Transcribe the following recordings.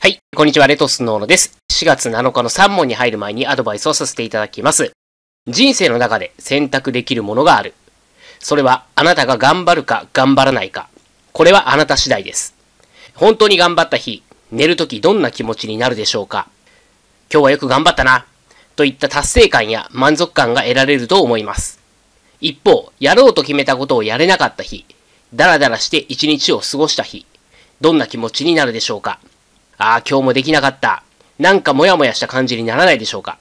はい、こんにちは、レトスのーノです。4月7日の3問に入る前にアドバイスをさせていただきます。人生の中で選択できるものがある。それはあなたが頑張るか頑張らないか。これはあなた次第です。本当に頑張った日、寝るときどんな気持ちになるでしょうか今日はよく頑張ったな、といった達成感や満足感が得られると思います。一方、やろうと決めたことをやれなかった日、だらだらして一日を過ごした日、どんな気持ちになるでしょうかああ、今日もできなかった。なんかモヤモヤした感じにならないでしょうか。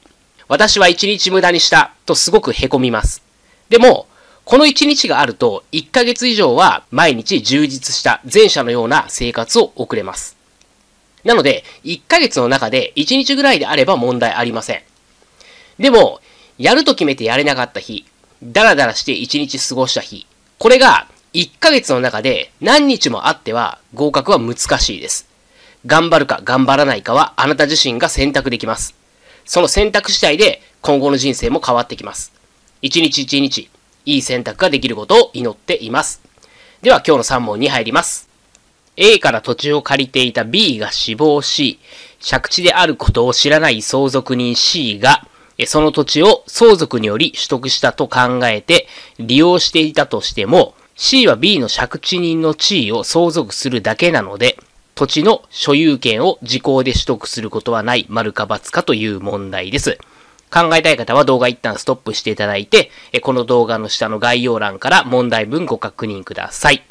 私は一日無駄にした、とすごく凹みます。でも、この一日があると、1ヶ月以上は毎日充実した前者のような生活を送れます。なので、1ヶ月の中で1日ぐらいであれば問題ありません。でも、やると決めてやれなかった日、ダラダラして1日過ごした日、これが1ヶ月の中で何日もあっては合格は難しいです。頑張るか頑張らないかはあなた自身が選択できます。その選択次第で今後の人生も変わってきます。一日一日、いい選択ができることを祈っています。では今日の3問に入ります。A から土地を借りていた B が死亡し、借地であることを知らない相続人 C が、その土地を相続により取得したと考えて利用していたとしても、C は B の借地人の地位を相続するだけなので、土地の所有権を時効で取得することはない丸か罰かという問題です。考えたい方は動画一旦ストップしていただいて、この動画の下の概要欄から問題文ご確認ください。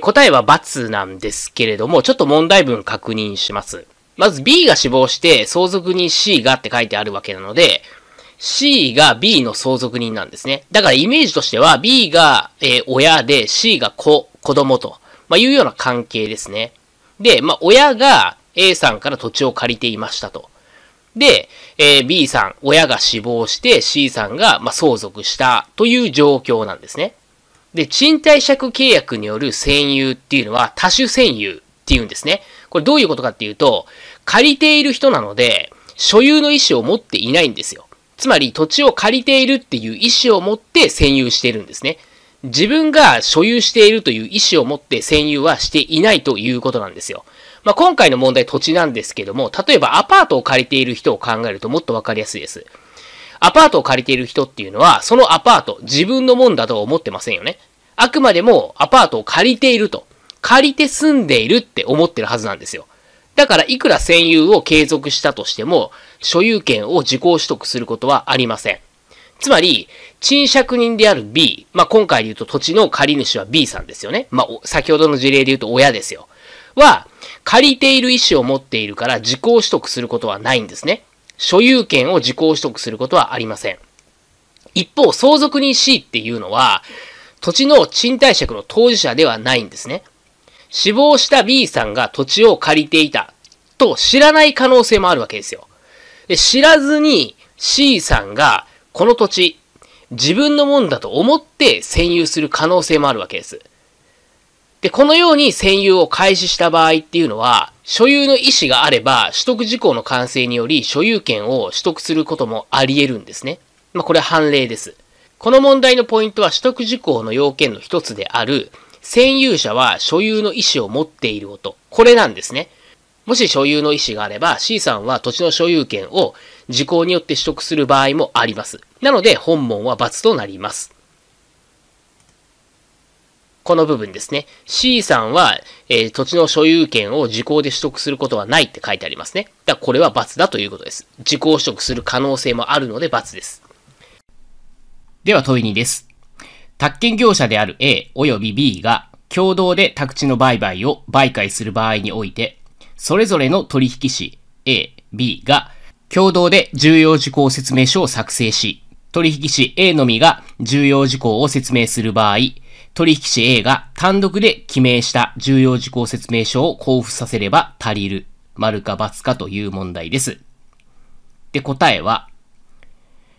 答えは罰なんですけれども、ちょっと問題文確認します。まず B が死亡して相続人 C がって書いてあるわけなので、C が B の相続人なんですね。だからイメージとしては B が、え親で C が子、子供と、まあ、いうような関係ですね。で、まあ、親が A さんから土地を借りていましたと。で、えー、B さん、親が死亡して C さんが、ま相続したという状況なんですね。で、賃貸借契約による占有っていうのは多種占有っていうんですね。これどういうことかっていうと、借りている人なので、所有の意思を持っていないんですよ。つまり土地を借りているっていう意思を持って占有しているんですね。自分が所有しているという意思を持って占有はしていないということなんですよ。まあ、今回の問題土地なんですけども、例えばアパートを借りている人を考えるともっとわかりやすいです。アパートを借りている人っていうのは、そのアパート、自分のもんだとは思ってませんよね。あくまでもアパートを借りていると。借りて住んでいるって思ってるはずなんですよ。だから、いくら占有を継続したとしても、所有権を自己取得することはありません。つまり、賃借人である B、まあ、今回で言うと土地の借り主は B さんですよね。まあ、先ほどの事例で言うと親ですよ。は、借りている意思を持っているから時効取得することはないんですね。所有権を時効取得することはありません。一方、相続人 C っていうのは、土地の賃貸借の当事者ではないんですね。死亡した B さんが土地を借りていたと知らない可能性もあるわけですよ。で知らずに C さんがこの土地、自分のもんだと思って占有する可能性もあるわけです。で、このように占有を開始した場合っていうのは、所有の意思があれば、取得事項の完成により所有権を取得することもあり得るんですね。まあ、これは判例です。この問題のポイントは取得事項の要件の一つである、占有者は所有の意思を持っている音。これなんですね。もし所有の意思があれば C さんは土地の所有権を時効によって取得する場合もあります。なので本門は罰となります。この部分ですね。C さんは、えー、土地の所有権を時効で取得することはないって書いてありますね。だからこれは罰だということです。時効取得する可能性もあるので罰です。では問い2です。宅建業者である A 及び B が共同で宅地の売買を売買する場合において、それぞれの取引士 A、B が共同で重要事項説明書を作成し、取引士 A のみが重要事項を説明する場合、取引士 A が単独で記名した重要事項説明書を交付させれば足りる。丸か×かという問題です。で、答えは、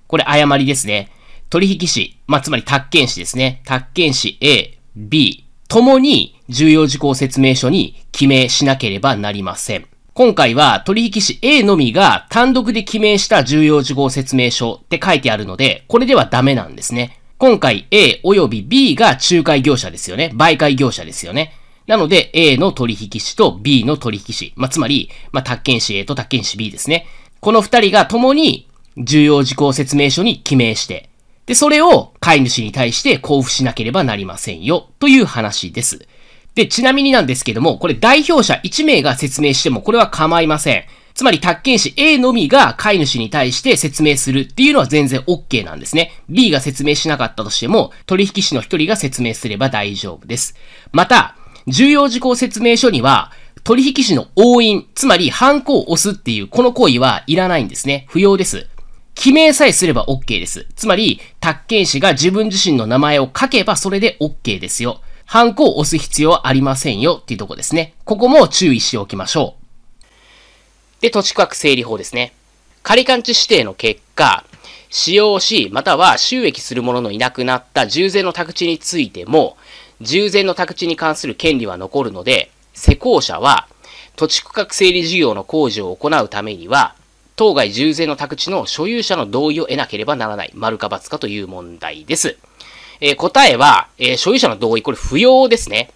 これ誤りですね。取引士、まあ、つまり宅建士ですね。宅建士 A、B、ともに重要事項説明書に記名しなければなりません。今回は取引士 A のみが単独で記名した重要事項説明書って書いてあるので、これではダメなんですね。今回 A 及び B が仲介業者ですよね。媒介業者ですよね。なので A の取引士と B の取引士。まあ、つまり、まあ、宅建士 A と宅建士 B ですね。この二人が共に重要事項説明書に記名して、で、それを飼い主に対して交付しなければなりませんよ、という話です。で、ちなみになんですけども、これ代表者1名が説明してもこれは構いません。つまり、宅建士 A のみが飼い主に対して説明するっていうのは全然 OK なんですね。B が説明しなかったとしても、取引士の1人が説明すれば大丈夫です。また、重要事項説明書には、取引士の押印、つまり、ハンコを押すっていう、この行為はいらないんですね。不要です。記名さえすれば OK です。つまり、宅建士が自分自身の名前を書けばそれで OK ですよ。ハンコを押す必要はありませんよっていうとこですね。ここも注意しておきましょう。で、土地区画整理法ですね。仮勘地指定の結果、使用し、または収益する者のいなくなった従前の宅地についても、従前の宅地に関する権利は残るので、施工者は土地区画整理事業の工事を行うためには、当該従前の宅地の所有者の同意を得なければならない、丸か罰かという問題です。えー、答えは、えー、所有者の同意、これ不要ですね。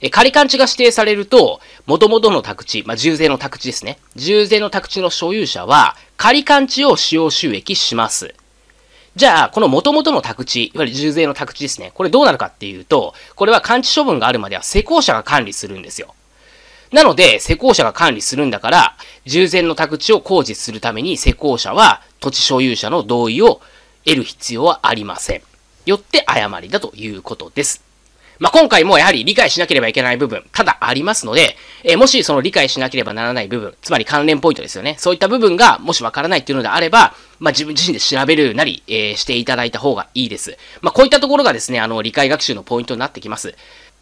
え仮勘地が指定されると、元々の宅地、まあ、重税の宅地ですね。重税の宅地の所有者は、仮勘地を使用収益します。じゃあ、この元々の宅地、いわゆる重税の宅地ですね。これどうなるかっていうと、これは勘地処分があるまでは施工者が管理するんですよ。なので、施工者が管理するんだから、従前の宅地を工事するために施工者は土地所有者の同意を得る必要はありません。よって誤りだということです。まあ、今回もやはり理解しなければいけない部分、ただありますので、えー、もしその理解しなければならない部分、つまり関連ポイントですよね。そういった部分がもしわからないっていうのであれば、まあ、自分自身で調べるなり、えー、していただいた方がいいです。まあ、こういったところがですね、あの、理解学習のポイントになってきます。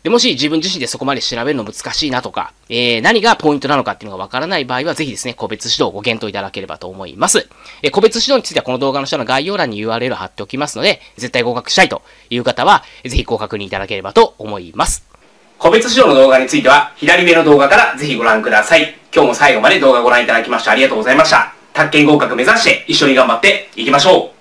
で、もし自分自身でそこまで調べるの難しいなとか、えー、何がポイントなのかっていうのがわからない場合は、ぜひですね、個別指導をご検討いただければと思います。えー、個別指導についてはこの動画の下の概要欄に URL 貼っておきますので、絶対合格したいという方は、ぜひご確認いただければと思います。個別指導の動画については、左上の動画からぜひご覧ください。今日も最後まで動画ご覧いただきましてありがとうございました。宅建合格目指して一緒に頑張っていきましょう